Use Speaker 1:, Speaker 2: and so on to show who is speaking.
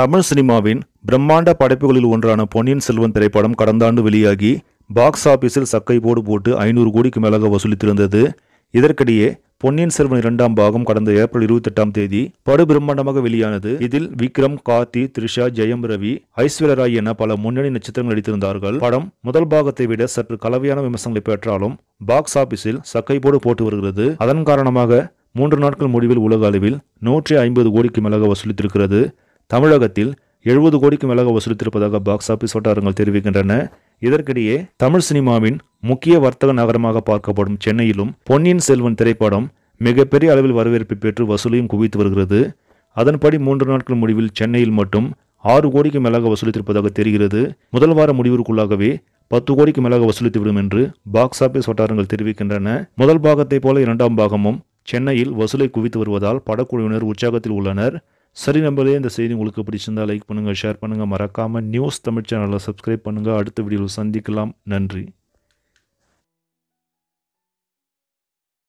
Speaker 1: தமிழ் சினிமாவின் பிரம்மாண்ட படைப்புகளில் ஒன்றான பொன்னியின் செல்வன் திரைப்படம் கடந்த ஆண்டு வெளியாகி பாக்ஸ் ஆபீஸில் சக்கை போடு போட்டு ஐநூறு கோடிக்கு மேலாக வசூலித்திருந்தது இதற்கிடையே பொன்னியின் செல்வன் இரண்டாம் பாகம் கடந்த ஏப்ரல் இருபத்தி எட்டாம் தேதி பிரம்மாண்டமாக வெளியானது இதில் விக்ரம் கார்த்தி த்ரிஷா ஜெயம் ரவி ஐஸ்வர்யா ராய் என பல முன்னணி நட்சத்திரங்கள் நடித்திருந்தார்கள் படம் முதல் பாகத்தை விட சற்று கலவையான விமர்சனங்களை பெற்றாலும் பாக்ஸ் ஆபீஸில் சக்கை போடு போட்டு வருகிறது அதன் காரணமாக மூன்று நாட்கள் முடிவில் உலக அளவில் நூற்றி ஐம்பது கோடிக்கு மேலாக வசூலித்திருக்கிறது தமிழகத்தில் எழுபது கோடிக்கும் மேலாக வசூலித்திருப்பதாக பாக்ஸ் ஆஃபீஸ் வட்டாரங்கள் தெரிவிக்கின்றன இதற்கிடையே தமிழ் சினிமாவின் முக்கிய வர்த்தக நகரமாக பார்க்கப்படும் சென்னையிலும் பொன்னியின் செல்வன் திரைப்படம் மிகப்பெரிய அளவில் வரவேற்பை பெற்று வசூலையும் குவித்து வருகிறது அதன்படி மூன்று நாட்கள் முடிவில் சென்னையில் மட்டும் ஆறு கோடிக்கு மேலாக வசூலித்திருப்பதாக தெரிகிறது முதல் வார முடிவிற்குள்ளாகவே பத்து கோடிக்கு மேலாக வசூலித்துவிடும் என்று பாக்ஸ் ஆஃபீஸ் வட்டாரங்கள் தெரிவிக்கின்றன முதல் பாகத்தைப் போல இரண்டாம் பாகமும் சென்னையில் வசூலை குவித்து வருவதால் படக்குழுவினர் உற்சாகத்தில் உள்ளனர் சரி நம்மளே இந்த செய்தி உங்களுக்கு பிடிச்சிருந்தால் லைக் பண்ணுங்கள் ஷேர் பண்ணுங்கள் மறக்காமல் நியூஸ் தமிழ் சேனலை சப்ஸ்கிரைப் பண்ணுங்கள் அடுத்த வீடியோவில் சந்திக்கலாம் நன்றி